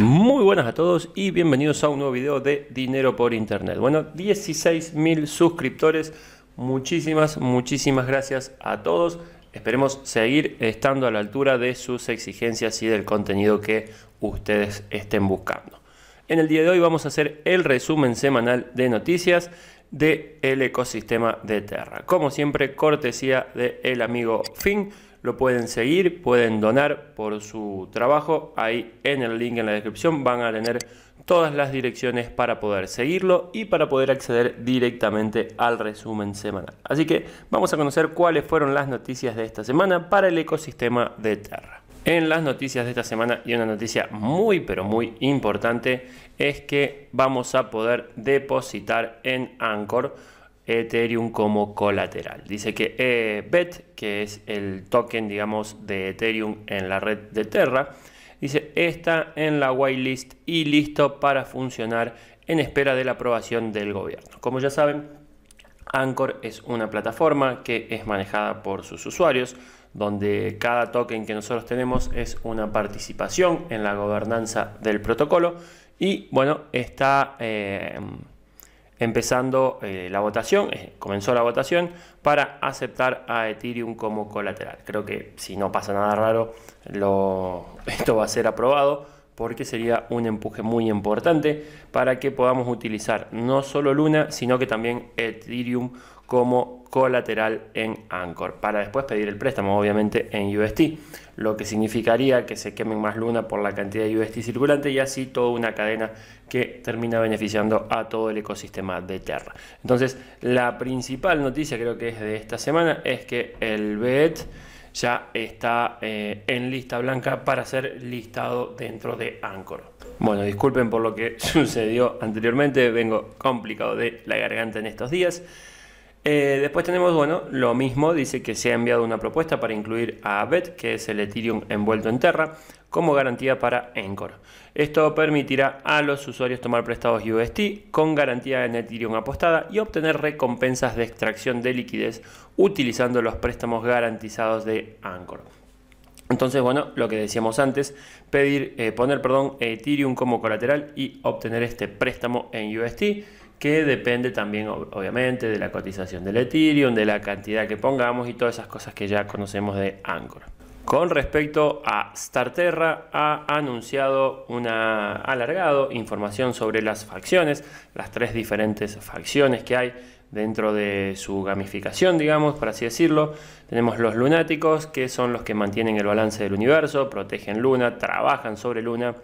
Muy buenas a todos y bienvenidos a un nuevo video de Dinero por Internet. Bueno, 16.000 suscriptores. Muchísimas, muchísimas gracias a todos. Esperemos seguir estando a la altura de sus exigencias y del contenido que ustedes estén buscando. En el día de hoy vamos a hacer el resumen semanal de noticias del ecosistema de Terra. Como siempre, cortesía de el amigo Finn. Lo pueden seguir, pueden donar por su trabajo. Ahí en el link en la descripción van a tener todas las direcciones para poder seguirlo y para poder acceder directamente al resumen semanal. Así que vamos a conocer cuáles fueron las noticias de esta semana para el ecosistema de Terra en las noticias de esta semana y una noticia muy pero muy importante es que vamos a poder depositar en Anchor Ethereum como colateral. Dice que eh, BET, que es el token digamos de Ethereum en la red de Terra, dice está en la whitelist y listo para funcionar en espera de la aprobación del gobierno. Como ya saben, Anchor es una plataforma que es manejada por sus usuarios, donde cada token que nosotros tenemos es una participación en la gobernanza del protocolo. Y bueno, está eh, empezando eh, la votación, eh, comenzó la votación para aceptar a Ethereum como colateral. Creo que si no pasa nada raro, esto va a ser aprobado porque sería un empuje muy importante para que podamos utilizar no solo Luna, sino que también Ethereum como colateral en Anchor, para después pedir el préstamo, obviamente, en UST, lo que significaría que se quemen más Luna por la cantidad de UST circulante y así toda una cadena que termina beneficiando a todo el ecosistema de Terra. Entonces, la principal noticia creo que es de esta semana es que el BET ya está eh, en lista blanca para ser listado dentro de Anchor. Bueno, disculpen por lo que sucedió anteriormente, vengo complicado de la garganta en estos días. Eh, después tenemos, bueno, lo mismo, dice que se ha enviado una propuesta para incluir a Abet, que es el Ethereum envuelto en Terra, como garantía para Anchor. Esto permitirá a los usuarios tomar prestados UST con garantía en Ethereum apostada y obtener recompensas de extracción de liquidez utilizando los préstamos garantizados de Anchor. Entonces, bueno, lo que decíamos antes, pedir, eh, poner perdón, Ethereum como colateral y obtener este préstamo en UST que depende también obviamente de la cotización del Ethereum, de la cantidad que pongamos y todas esas cosas que ya conocemos de Anchor. Con respecto a Starterra, ha anunciado una alargado información sobre las facciones, las tres diferentes facciones que hay dentro de su gamificación, digamos, por así decirlo. Tenemos los lunáticos, que son los que mantienen el balance del universo, protegen Luna, trabajan sobre Luna.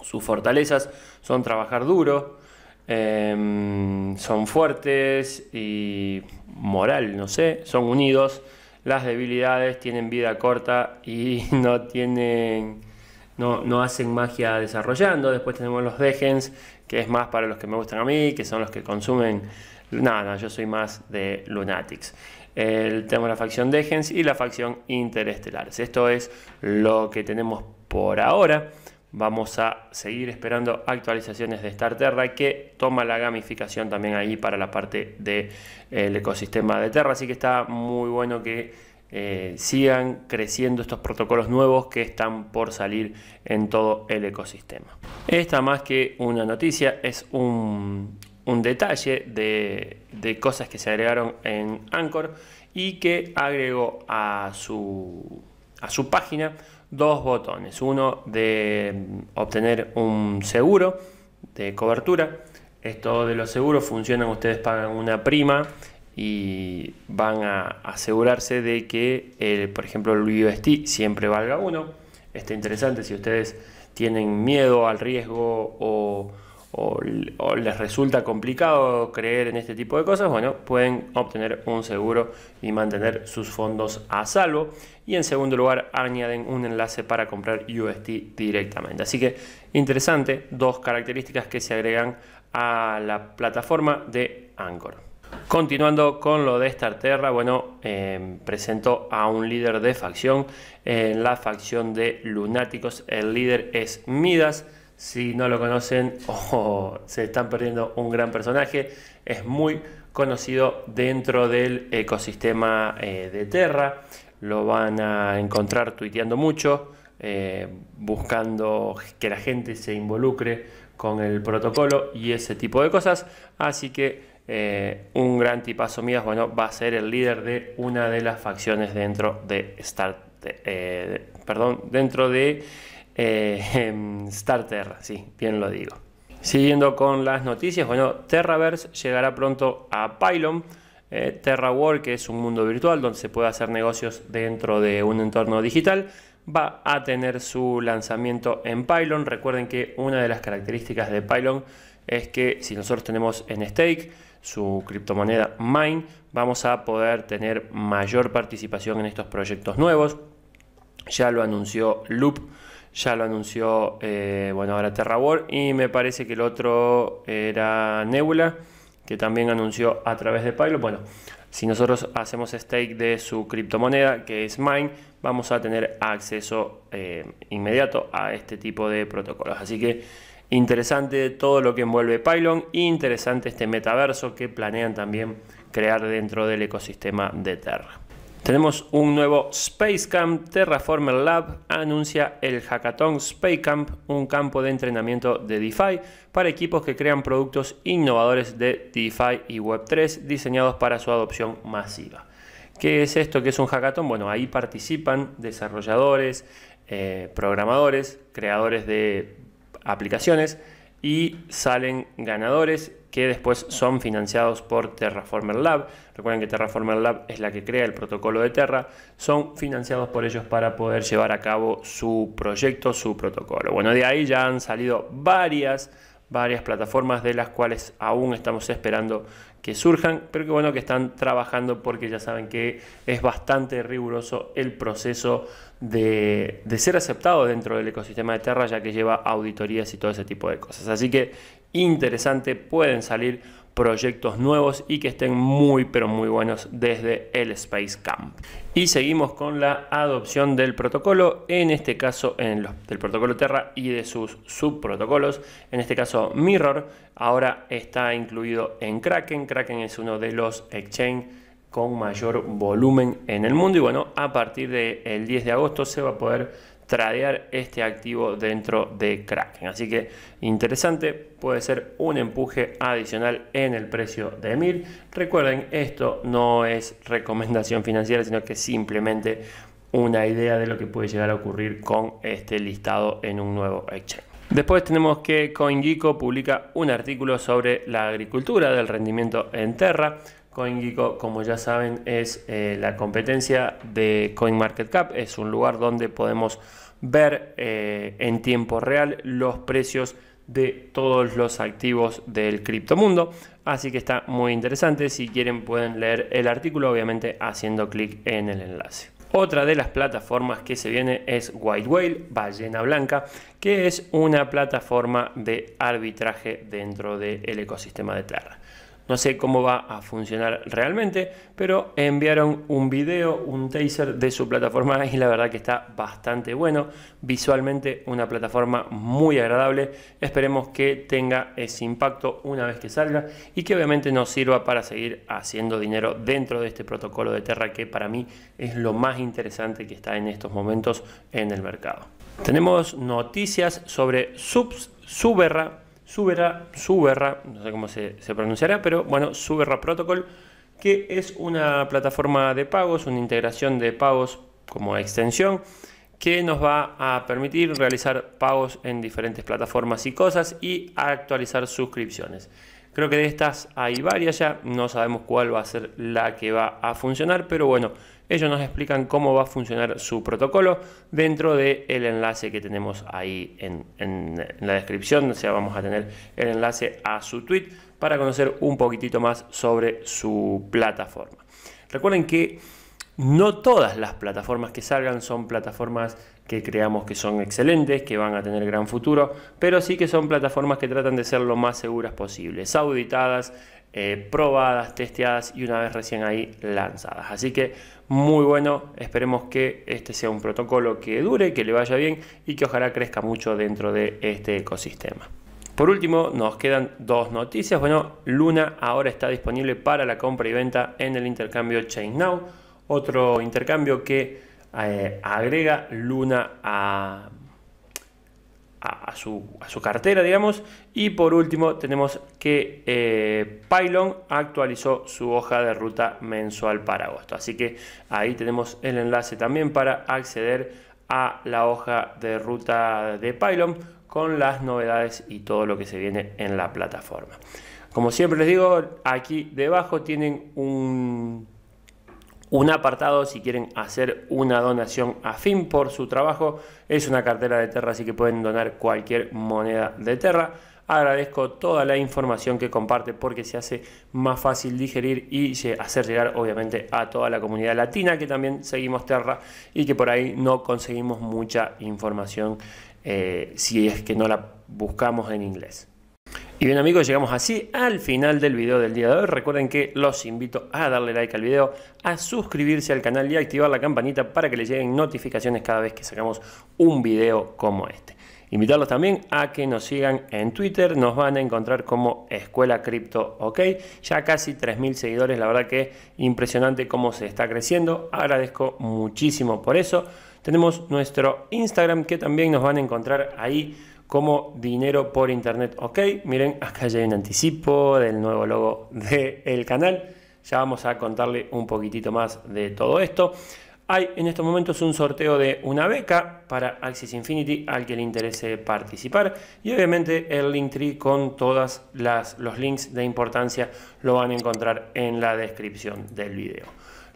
Sus fortalezas son trabajar duro, em, son fuertes y moral, no sé, son unidos las debilidades tienen vida corta y no tienen... No, hacen magia desarrollando. Después tenemos los Degens, que es más para los que me gustan a mí, que son los que consumen. Nada, yo soy más de Lunatics. El, tenemos la facción Degens y la facción Interestelares. Esto es lo que tenemos por ahora vamos a seguir esperando actualizaciones de Starterra que toma la gamificación también ahí para la parte del ecosistema de Terra. Así que está muy bueno que eh, sigan creciendo estos protocolos nuevos que están por salir en todo el ecosistema. Esta más que una noticia es un, detalle de, cosas que se agregaron en Anchor y que agregó a su página dos botones. Uno de obtener un seguro de cobertura. Esto de los seguros funcionan, ustedes pagan una prima y van a asegurarse de que, el, eh, por ejemplo, el UST siempre valga uno. Está interesante si ustedes tienen miedo al riesgo o o, les resulta complicado creer en este tipo de cosas, bueno, pueden obtener un seguro y mantener sus fondos a salvo. Y en segundo lugar, añaden un enlace para comprar UST directamente. Así que interesante, dos características que se agregan a la plataforma de Anchor. Continuando con lo de Starterra, bueno, em, presentó a un líder de facción en la facción de Lunáticos. El líder es Midas si no lo conocen, ojo se están perdiendo un gran personaje. Es muy conocido dentro del ecosistema eh, de Terra. Lo van a encontrar tuiteando mucho, eh, buscando que la gente se involucre con el protocolo y ese tipo de cosas. Así que eh, un gran tipazo mías, bueno, va a ser el líder de una de las facciones dentro de Star, perdón, dentro de eh, em, starter sí, bien lo digo. Siguiendo con las noticias, bueno, Terraverse llegará pronto a Pylon. Eh, TerraWorld, que es un mundo virtual donde se puede hacer negocios dentro de un entorno digital, va a tener su lanzamiento en Pylon. Recuerden que una de las características de Pylon es que si nosotros tenemos en stake su criptomoneda Mine, vamos a poder tener mayor participación en estos proyectos nuevos. Ya lo anunció Loop ya lo anunció, eh, bueno, ahora Terra y me parece que el otro era Nebula, que también anunció a través de Pylon. Bueno, si nosotros hacemos stake de su criptomoneda, que es Mine, vamos a tener acceso eh, inmediato a este tipo de protocolos. Así que interesante todo lo que envuelve Pylon, interesante este metaverso que planean también crear dentro del ecosistema de Terra. Tenemos un nuevo space camp Terraformer Lab anuncia el hackathon camp un campo de entrenamiento de DeFi para equipos que crean productos innovadores de DeFi y Web3 diseñados para su adopción masiva. ¿Qué es esto? ¿Qué es un hackathon? Bueno, ahí participan desarrolladores, eh, programadores, creadores de aplicaciones y salen ganadores que después son financiados por Terraformer Lab. Recuerden que Terraformer Lab es la que crea el protocolo de Terra. Son financiados por ellos para poder llevar a cabo su proyecto, su protocolo. Bueno, de ahí ya han salido varias varias plataformas de las cuales aún estamos esperando que surjan, pero que bueno que están trabajando porque ya saben que es bastante riguroso el proceso de, de, ser aceptado dentro del ecosistema de Terra, ya que lleva auditorías y todo ese tipo de cosas. Así que interesante, pueden salir proyectos nuevos y que estén muy pero muy buenos desde el Space Camp. Y seguimos con la adopción del protocolo, en este caso en los, del protocolo Terra y de sus subprotocolos. En este caso Mirror ahora está incluido en Kraken. Kraken es uno de los exchange con mayor volumen en el mundo y bueno, a partir del 10 de agosto se va a poder tradear este activo dentro de Kraken. Así que interesante, puede ser un empuje adicional en el precio de mil. Recuerden, esto no es recomendación financiera, sino que simplemente una idea de lo que puede llegar a ocurrir con este listado en un nuevo exchange. Después tenemos que CoinGeeko publica un artículo sobre la agricultura del rendimiento en tierra. CoinGecko, como ya saben, es eh, la competencia de CoinMarketCap. Es un lugar donde podemos ver eh, en tiempo real los precios de todos los activos del criptomundo. Así que está muy interesante. Si quieren pueden leer el artículo, obviamente haciendo clic en el enlace. Otra de las plataformas que se viene es White Whale, ballena blanca, que es una plataforma de arbitraje dentro del ecosistema de Terra. No sé cómo va a funcionar realmente, pero enviaron un video, un taser de su plataforma y la verdad que está bastante bueno. Visualmente una plataforma muy agradable. Esperemos que tenga ese impacto una vez que salga y que obviamente nos sirva para seguir haciendo dinero dentro de este protocolo de Terra que para mí es lo más interesante que está en estos momentos en el mercado. Tenemos noticias sobre Subs, Suberra, Suberra, Suberra no sé cómo se, pronunciará, pero bueno, Suberra Protocol, que es una plataforma de pagos, una integración de pagos como extensión que nos va a permitir realizar pagos en diferentes plataformas y cosas y actualizar suscripciones. Creo que de estas hay varias ya, no sabemos cuál va a ser la que va a funcionar, pero bueno, ellos nos explican cómo va a funcionar su protocolo dentro del enlace que tenemos ahí en, en, la descripción, o sea, vamos a tener el enlace a su tweet para conocer un poquitito más sobre su plataforma. Recuerden que no todas las plataformas que salgan son plataformas que creamos que son excelentes, que van a tener gran futuro, pero sí que son plataformas que tratan de ser lo más seguras posibles, auditadas, eh, probadas, testeadas y una vez recién ahí lanzadas. Así que muy bueno, esperemos que este sea un protocolo que dure, que le vaya bien y que ojalá crezca mucho dentro de este ecosistema. Por último, nos quedan dos noticias. Bueno, Luna ahora está disponible para la compra y venta en el intercambio ChainNow, otro intercambio que eh, agrega Luna a, a, su, su, cartera, digamos. Y por último tenemos que eh, Pylon actualizó su hoja de ruta mensual para agosto. Así que ahí tenemos el enlace también para acceder a la hoja de ruta de Pylon con las novedades y todo lo que se viene en la plataforma. Como siempre les digo, aquí debajo tienen un un apartado si quieren hacer una donación a fin por su trabajo. Es una cartera de Terra, así que pueden donar cualquier moneda de Terra. Agradezco toda la información que comparte porque se hace más fácil digerir y hacer llegar obviamente a toda la comunidad latina que también seguimos Terra y que por ahí no conseguimos mucha información eh, si es que no la buscamos en inglés. Y bien amigos, llegamos así al final del video del día de hoy. Recuerden que los invito a darle like al video, a suscribirse al canal y a activar la campanita para que les lleguen notificaciones cada vez que sacamos un video como este. Invitarlos también a que nos sigan en Twitter, nos van a encontrar como Escuela Cripto OK, ya casi 3.000 seguidores, la verdad que impresionante cómo se está creciendo, agradezco muchísimo por eso. Tenemos nuestro Instagram que también nos van a encontrar ahí como dinero por internet. Ok, miren, acá ya hay un anticipo del nuevo logo del el canal. Ya vamos a contarle un poquitito más de todo esto. Hay en estos momentos un sorteo de una beca para Axis Infinity al que le interese participar y obviamente el link tree con todos los links de importancia lo van a encontrar en la descripción del video.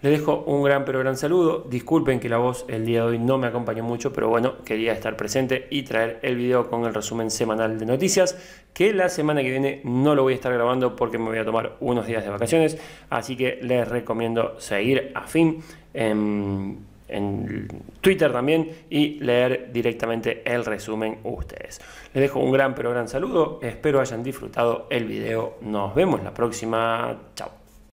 Les dejo un gran pero gran saludo. Disculpen que la voz el día de hoy no me acompañó mucho, pero bueno, quería estar presente y traer el video con el resumen semanal de noticias, que la semana que viene no lo voy a estar grabando porque me voy a tomar unos días de vacaciones, así que les recomiendo seguir a fin. en Twitter también y leer directamente el resumen ustedes. Les dejo un gran pero gran saludo, espero hayan disfrutado el video, nos vemos la próxima, chao.